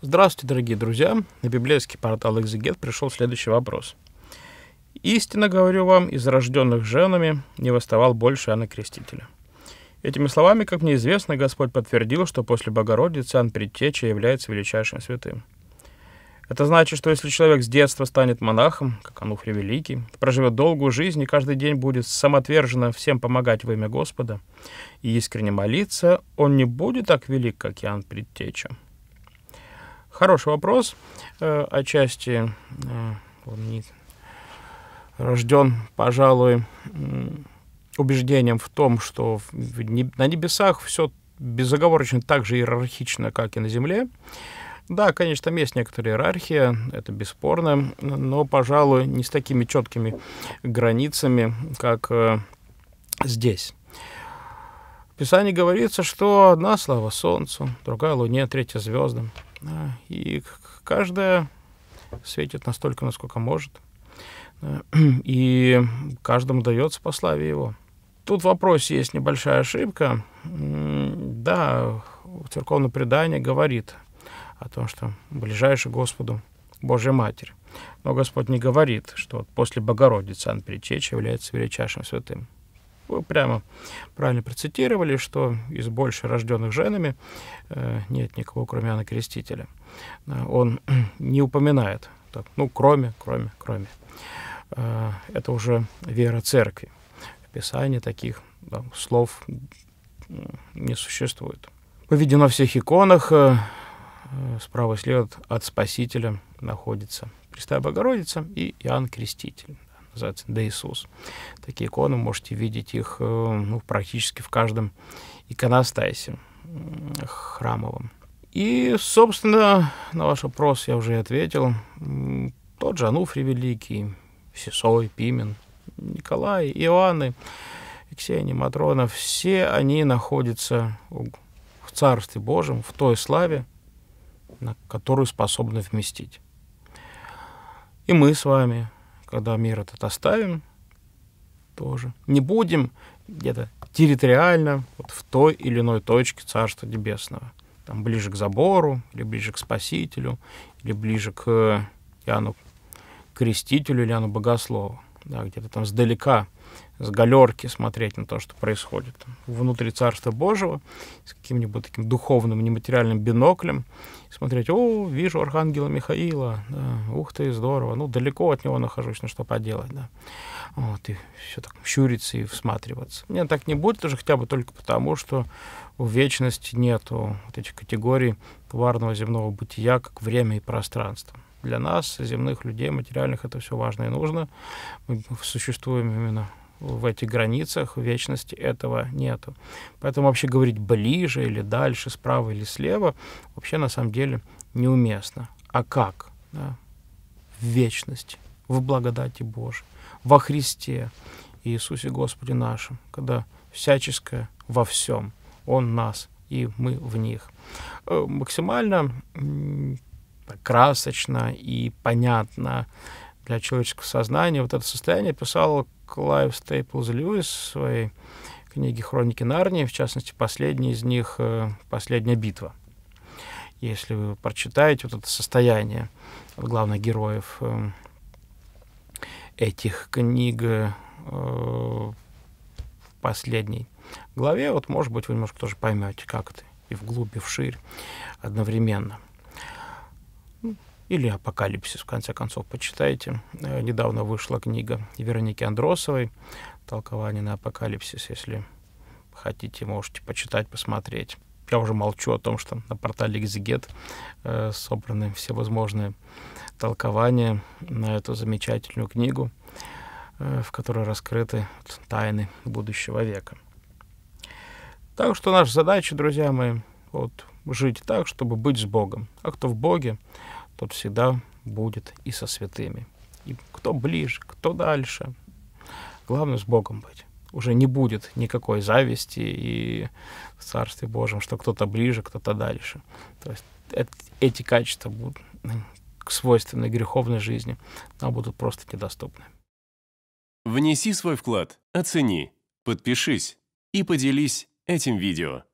Здравствуйте, дорогие друзья! На библейский портал «Экзегет» пришел следующий вопрос. «Истинно говорю вам, из рожденных женами не восставал больше Иоанна Крестителя». Этими словами, как мне известно, Господь подтвердил, что после Богородицы Иоанн Предтеча является величайшим святым. Это значит, что если человек с детства станет монахом, как Ануфрий Великий, проживет долгую жизнь и каждый день будет самоотверженно всем помогать во имя Господа и искренне молиться, он не будет так велик, как Иоанн Предтеча. Хороший вопрос. Э, отчасти э, он рожден, пожалуй, убеждением в том, что на небесах все безоговорочно так же иерархично, как и на Земле. Да, конечно, там есть некоторая иерархия, это бесспорно, но, пожалуй, не с такими четкими границами, как э, здесь. В Писании говорится, что одна слава Солнцу, другая Луне, третья звездам. И каждая светит настолько, насколько может. И каждому дается по славе его. Тут в вопросе есть небольшая ошибка. Да, церковное предание говорит о том, что ближайший Господу Божья Матерь. Но Господь не говорит, что после Богородицы Ан Притеча является величайшим святым вы прямо правильно процитировали, что из больше рожденных женами э, нет никого, кроме Иоанна Крестителя. Э, он не упоминает, так, ну, кроме, кроме, кроме. Э, это уже вера церкви. В Писании таких да, слов не существует. Поведено в всех иконах, справа и слева от Спасителя находится Престая Богородица и Иоанн Креститель сказать, да Иисус. Такие иконы, можете видеть их э, ну, практически в каждом иконостасе храмовом. И, собственно, на ваш вопрос я уже ответил. Тот же Ануфрий Великий, Сесой, Пимен, Николай, Иоанны, Ксения, Матрона, все они находятся в Царстве Божьем, в той славе, на которую способны вместить. И мы с вами когда мир этот оставим, тоже не будем где-то территориально вот в той или иной точке Царства Небесного. Там ближе к забору, или ближе к Спасителю, или ближе к яну э, Крестителю, или Иоанну Богослову да, где-то там сдалека, с галерки смотреть на то, что происходит внутри Царства Божьего, с каким-нибудь таким духовным, нематериальным биноклем, смотреть, о, вижу архангела Михаила, да, ух ты, здорово, ну, далеко от него нахожусь, ну, что поделать, да. Вот, и все так щуриться и всматриваться. Нет, так не будет уже хотя бы только потому, что у вечности нету вот этих категорий тварного земного бытия, как время и пространство для нас, земных людей, материальных, это все важно и нужно. Мы существуем именно в этих границах, в вечности этого нету. Поэтому вообще говорить ближе или дальше, справа или слева, вообще на самом деле неуместно. А как? Да? В вечности, в благодати Божьей, во Христе Иисусе Господе нашем, когда всяческое во всем, Он нас и мы в них. Э, максимально красочно и понятно для человеческого сознания. Вот это состояние писал Клайв Стейплз Льюис в своей книге «Хроники Нарнии», в частности, последняя из них э, «Последняя битва». Если вы прочитаете вот это состояние главных героев э, этих книг э, в последней главе, вот, может быть, вы немножко тоже поймете, как это и вглубь, и вширь одновременно – или «Апокалипсис», в конце концов, почитайте. Э, недавно вышла книга Вероники Андросовой «Толкование на апокалипсис», если хотите, можете почитать, посмотреть. Я уже молчу о том, что на портале «Экзегет» э, собраны всевозможные толкования на эту замечательную книгу, э, в которой раскрыты тайны будущего века. Так что наша задача, друзья мои, вот жить так, чтобы быть с Богом. А кто в Боге, тот всегда будет и со святыми. И кто ближе, кто дальше. Главное с Богом быть. Уже не будет никакой зависти и в Царстве Божьем, что кто-то ближе, кто-то дальше. То есть это, эти качества будут свойственны греховной жизни, но будут просто недоступны. Внеси свой вклад, оцени, подпишись и поделись этим видео.